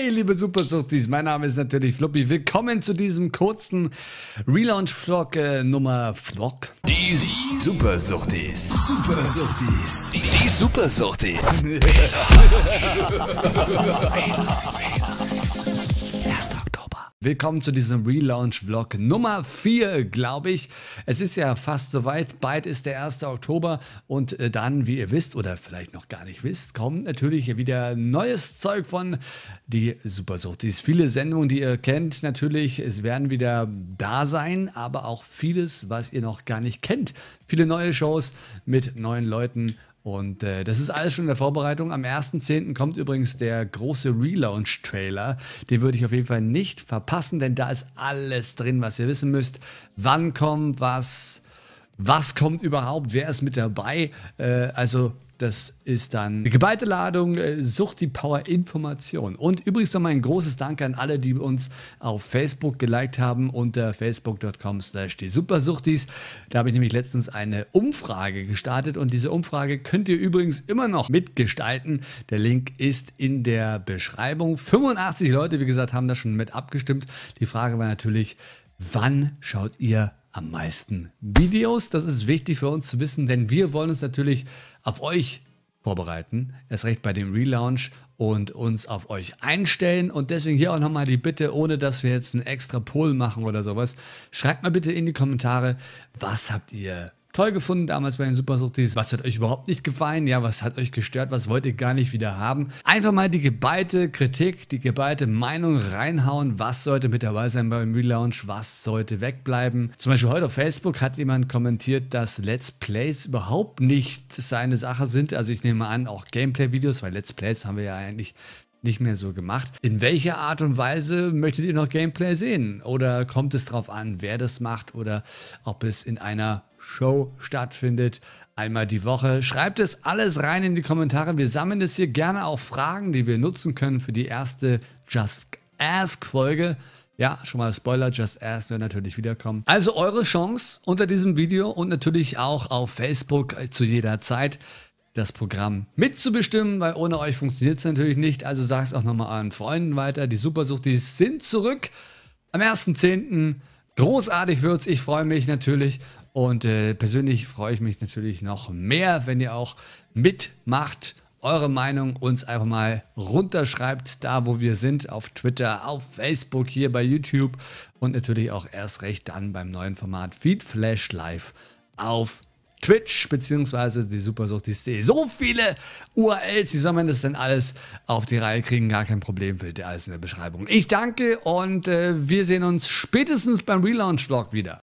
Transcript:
Hey, liebe Supersuchtis, mein Name ist natürlich Floppy. Willkommen zu diesem kurzen Relaunch-Vlog äh, Nummer Vlog. Die Supersuchtis. Supersuchtis. Die, die Supersuchtis. Willkommen zu diesem Relaunch-Vlog Nummer 4, glaube ich. Es ist ja fast soweit, bald ist der 1. Oktober und äh, dann, wie ihr wisst oder vielleicht noch gar nicht wisst, kommt natürlich wieder neues Zeug von die Supersucht. Supersuchtis. Viele Sendungen, die ihr kennt natürlich, es werden wieder da sein, aber auch vieles, was ihr noch gar nicht kennt. Viele neue Shows mit neuen Leuten und äh, das ist alles schon in der Vorbereitung. Am 1.10. kommt übrigens der große Relaunch-Trailer. Den würde ich auf jeden Fall nicht verpassen, denn da ist alles drin, was ihr wissen müsst. Wann kommt was? Was kommt überhaupt? Wer ist mit dabei? Äh, also das ist dann eine geballte Ladung, äh, sucht die Power Information. Und übrigens nochmal ein großes Dank an alle, die uns auf Facebook geliked haben unter facebook.com slash die Supersuchtis. Da habe ich nämlich letztens eine Umfrage gestartet und diese Umfrage könnt ihr übrigens immer noch mitgestalten. Der Link ist in der Beschreibung. 85 Leute, wie gesagt, haben da schon mit abgestimmt. Die Frage war natürlich, wann schaut ihr am meisten Videos. Das ist wichtig für uns zu wissen, denn wir wollen uns natürlich auf euch vorbereiten, erst recht bei dem Relaunch und uns auf euch einstellen. Und deswegen hier auch nochmal die Bitte, ohne dass wir jetzt einen extra Poll machen oder sowas, schreibt mal bitte in die Kommentare, was habt ihr toll gefunden damals bei den Supersucht. Dieses, was hat euch überhaupt nicht gefallen? Ja, was hat euch gestört? Was wollt ihr gar nicht wieder haben? Einfach mal die geballte Kritik, die geballte Meinung reinhauen. Was sollte mit dabei sein beim Relaunch? Was sollte wegbleiben? Zum Beispiel heute auf Facebook hat jemand kommentiert, dass Let's Plays überhaupt nicht seine Sache sind. Also ich nehme an, auch Gameplay-Videos, weil Let's Plays haben wir ja eigentlich nicht mehr so gemacht. In welcher Art und Weise möchtet ihr noch Gameplay sehen? Oder kommt es darauf an, wer das macht oder ob es in einer Show stattfindet, einmal die Woche. Schreibt es alles rein in die Kommentare. Wir sammeln es hier gerne auch Fragen, die wir nutzen können für die erste Just Ask Folge. Ja, schon mal Spoiler, Just Ask wird natürlich wiederkommen. Also eure Chance unter diesem Video und natürlich auch auf Facebook zu jeder Zeit das Programm mitzubestimmen, weil ohne euch funktioniert es natürlich nicht. Also sag es auch nochmal euren Freunden weiter. Die Supersucht, die sind zurück am 1.10., Großartig wird's. Ich freue mich natürlich. Und äh, persönlich freue ich mich natürlich noch mehr, wenn ihr auch mitmacht eure Meinung uns einfach mal runterschreibt, da wo wir sind, auf Twitter, auf Facebook, hier bei YouTube und natürlich auch erst recht dann beim neuen Format Feed Flash Live auf YouTube. Twitch beziehungsweise die Supersucht.de. So viele URLs, wie soll man das denn alles auf die Reihe kriegen? Gar kein Problem, findet ihr alles in der Beschreibung. Ich danke und äh, wir sehen uns spätestens beim Relaunch-Vlog wieder.